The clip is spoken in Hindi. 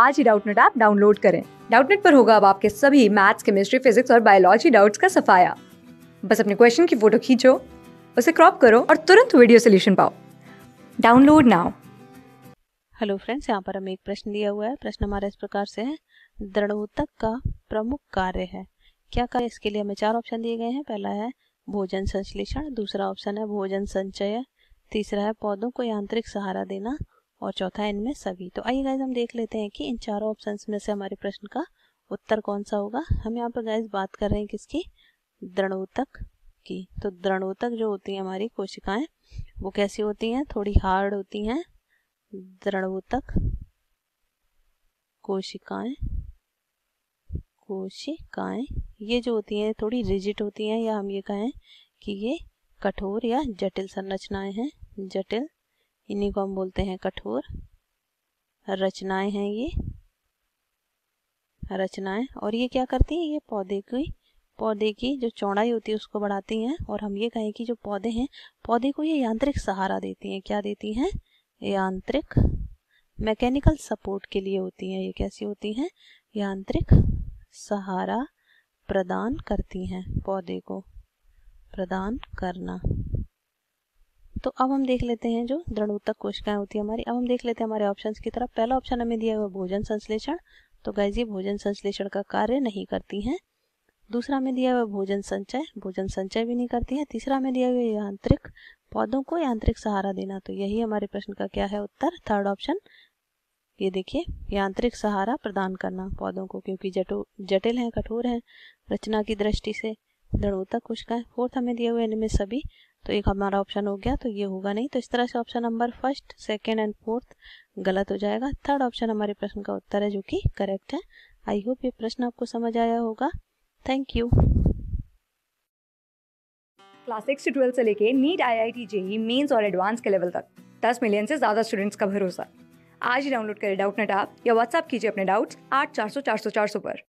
आज ही डाउटनेट ऐप डाउनलोड करें डाउटनेट पर होगा अब आपके सभी मैथ्स केमिस्ट्री फिजिक्स और बायोलॉजी डाउट्स का सफाया बस अपने क्वेश्चन की फोटो खींचो उसे क्रॉप करो और तुरंत वीडियो सोल्यूशन पाओ डाउनलोड नाउ हेलो फ्रेंड्स यहाँ पर हमें एक प्रश्न दिया हुआ है प्रश्न हमारा इस प्रकार से है दृढ़ोतक का प्रमुख कार्य है क्या कार्य इसके लिए हमें चार ऑप्शन दिए गए हैं पहला है भोजन संश्लेषण दूसरा ऑप्शन है भोजन संचय तीसरा है पौधों को यांत्रिक सहारा देना और चौथा इनमें सभी तो आइए गाइज हम देख लेते हैं कि इन चारों ऑप्शन में से हमारे प्रश्न का उत्तर कौन सा होगा हम यहाँ पर गाइज बात कर रहे हैं किसकी दृणोतक की तो दृणोतक जो होती है हमारी कोशिकाएं वो कैसी होती हैं थोड़ी हार्ड होती हैं दृणोतक कोशिकाएं कोशिकाएं ये जो होती हैं थोड़ी रिजिट होती हैं या हम ये कहें कि ये कठोर या जटिल संरचनाएं हैं जटिल इन्हीं को हम बोलते हैं कठोर रचनाएं हैं ये रचनाएं और ये क्या करती हैं ये पौधे की पौधे की जो चौड़ाई होती है उसको बढ़ाती हैं और हम ये कहें कि जो पौधे हैं पौधे को ये यांत्रिक सहारा देती हैं क्या देती हैं यांत्रिक मैकेनिकल सपोर्ट के लिए होती हैं ये कैसी होती हैं यांत्रिक सहारा प्रदान करती हैं पौधे को प्रदान करना तो अब हम देख लेते हैं जो दृढ़ उत्तक कोशिकाएं होती है हमारी अब हम देख लेते हैं हमारे ऑप्शन की तरफ पहला ऑप्शन हमें दिया हुआ भोजन संश्लेषण तो गैस ये भोजन संश्लेषण का कार्य नहीं करती हैं दूसरा हमें दिया हुआ भोजन संचय भोजन संचय भी नहीं करती है तीसरा हमें दिया हुआ यांत्रिक पौधों को यांत्रिक सहारा देना तो यही हमारे प्रश्न का क्या है उत्तर थर्ड ऑप्शन ये देखिए यांत्रिक सहारा प्रदान करना पौधों को क्योंकि जटो जटिल हैं कठोर हैं रचना की दृष्टि से दृढ़ोतक कोशिकाएं फोर्थ हमें दिया हुआ इनमें सभी तो एक हमारा ऑप्शन हो गया तो ये होगा नहीं तो इस तरह से option number first second and fourth गलत हो जाएगा थर्ड ऑप्शन हमारे प्रश्न का उत्तर है जो कि करेक्ट है आई होप ये प्रश्न आपको समझ आया होगा थैंक यू क्लास सिक्स से ट्वेल्थ से लेके NEET I I T JEE mains और एडवांस के लेवल तक दस मिलियन से ज़्यादा स्टूडेंट्स का भरोसा आज ही डाउनलोड करें डाउट नेट आप या व्हाट्सअप कीजिए अपने डाउट्स आठ चार सौ चार सौ चार सौ पर